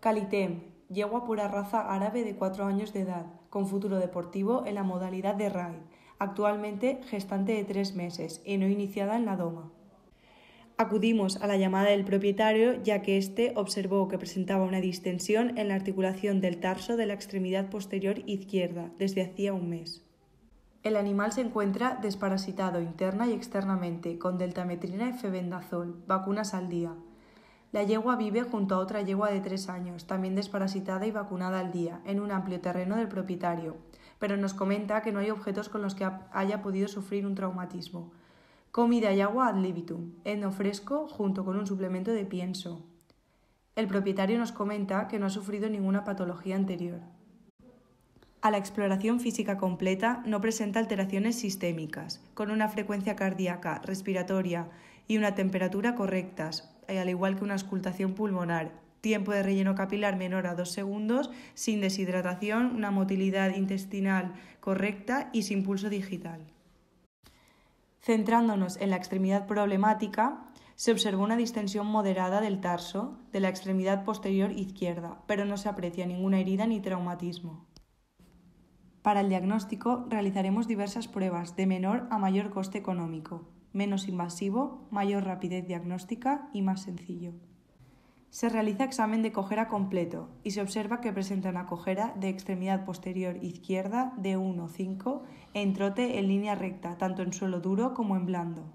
Calitem, yegua pura raza árabe de 4 años de edad, con futuro deportivo en la modalidad de raid, actualmente gestante de 3 meses y no iniciada en la doma. Acudimos a la llamada del propietario ya que éste observó que presentaba una distensión en la articulación del tarso de la extremidad posterior izquierda desde hacía un mes. El animal se encuentra desparasitado interna y externamente con deltametrina y febendazol, vacunas al día, la yegua vive junto a otra yegua de tres años, también desparasitada y vacunada al día, en un amplio terreno del propietario, pero nos comenta que no hay objetos con los que haya podido sufrir un traumatismo. Comida y agua ad libitum, endo fresco junto con un suplemento de pienso. El propietario nos comenta que no ha sufrido ninguna patología anterior. A la exploración física completa no presenta alteraciones sistémicas, con una frecuencia cardíaca, respiratoria y una temperatura correctas, al igual que una auscultación pulmonar. Tiempo de relleno capilar menor a 2 segundos, sin deshidratación, una motilidad intestinal correcta y sin pulso digital. Centrándonos en la extremidad problemática, se observó una distensión moderada del tarso de la extremidad posterior izquierda, pero no se aprecia ninguna herida ni traumatismo. Para el diagnóstico realizaremos diversas pruebas de menor a mayor coste económico menos invasivo, mayor rapidez diagnóstica y más sencillo. Se realiza examen de cojera completo y se observa que presenta una cojera de extremidad posterior izquierda de 1-5 en trote en línea recta, tanto en suelo duro como en blando.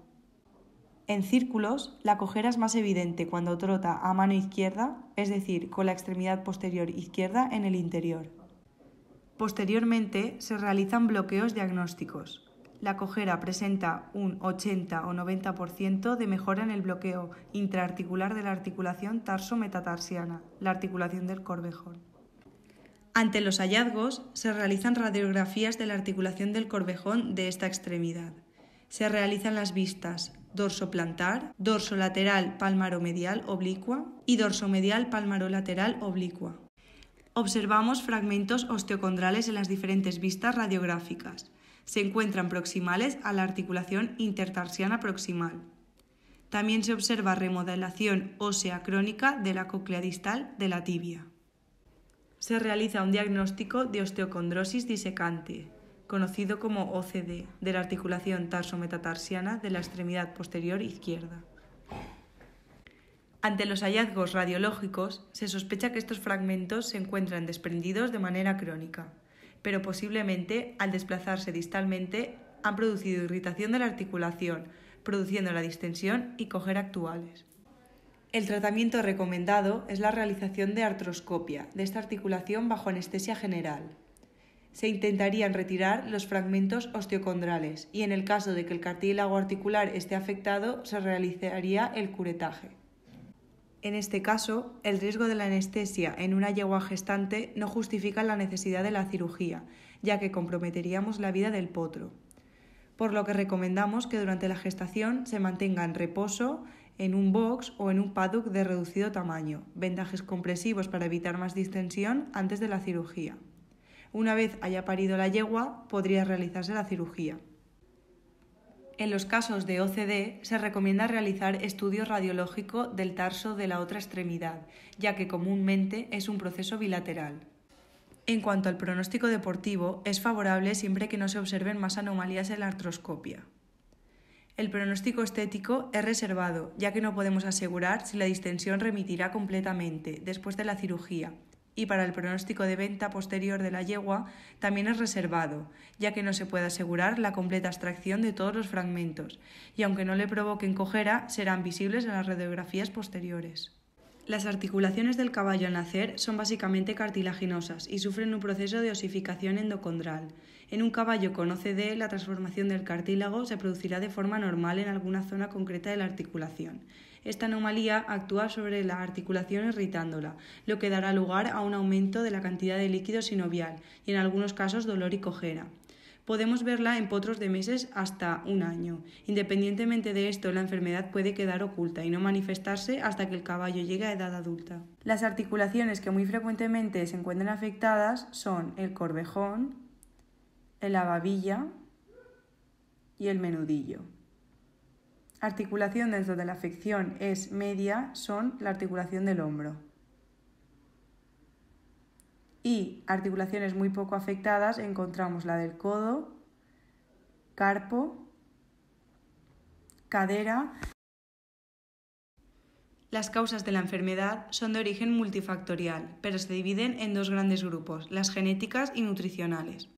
En círculos, la cojera es más evidente cuando trota a mano izquierda, es decir, con la extremidad posterior izquierda en el interior. Posteriormente, se realizan bloqueos diagnósticos, la cojera presenta un 80 o 90% de mejora en el bloqueo intraarticular de la articulación tarso-metatarsiana, la articulación del corvejón. Ante los hallazgos, se realizan radiografías de la articulación del corvejón de esta extremidad. Se realizan las vistas dorso plantar, dorso lateral medial oblicua y dorso medial lateral oblicua. Observamos fragmentos osteocondrales en las diferentes vistas radiográficas se encuentran proximales a la articulación intertarsiana proximal. También se observa remodelación ósea crónica de la cóclea distal de la tibia. Se realiza un diagnóstico de osteocondrosis disecante, conocido como OCD, de la articulación tarsometatarsiana de la extremidad posterior izquierda. Ante los hallazgos radiológicos, se sospecha que estos fragmentos se encuentran desprendidos de manera crónica pero posiblemente al desplazarse distalmente han producido irritación de la articulación, produciendo la distensión y coger actuales. El tratamiento recomendado es la realización de artroscopia de esta articulación bajo anestesia general. Se intentarían retirar los fragmentos osteocondrales y en el caso de que el cartílago articular esté afectado se realizaría el curetaje. En este caso, el riesgo de la anestesia en una yegua gestante no justifica la necesidad de la cirugía, ya que comprometeríamos la vida del potro. Por lo que recomendamos que durante la gestación se mantenga en reposo en un box o en un paddock de reducido tamaño, vendajes compresivos para evitar más distensión antes de la cirugía. Una vez haya parido la yegua, podría realizarse la cirugía. En los casos de OCD se recomienda realizar estudio radiológico del tarso de la otra extremidad, ya que comúnmente es un proceso bilateral. En cuanto al pronóstico deportivo, es favorable siempre que no se observen más anomalías en la artroscopia. El pronóstico estético es reservado, ya que no podemos asegurar si la distensión remitirá completamente después de la cirugía, y para el pronóstico de venta posterior de la yegua también es reservado, ya que no se puede asegurar la completa extracción de todos los fragmentos, y aunque no le provoquen cojera, serán visibles en las radiografías posteriores. Las articulaciones del caballo al nacer son básicamente cartilaginosas y sufren un proceso de osificación endocondral. En un caballo con OCD, la transformación del cartílago se producirá de forma normal en alguna zona concreta de la articulación. Esta anomalía actúa sobre la articulación irritándola, lo que dará lugar a un aumento de la cantidad de líquido sinovial y en algunos casos dolor y cojera podemos verla en potros de meses hasta un año. Independientemente de esto, la enfermedad puede quedar oculta y no manifestarse hasta que el caballo llegue a edad adulta. Las articulaciones que muy frecuentemente se encuentran afectadas son el corvejón, la babilla y el menudillo. Articulación dentro de la afección es media, son la articulación del hombro y articulaciones muy poco afectadas encontramos la del codo, carpo, cadera. Las causas de la enfermedad son de origen multifactorial, pero se dividen en dos grandes grupos, las genéticas y nutricionales.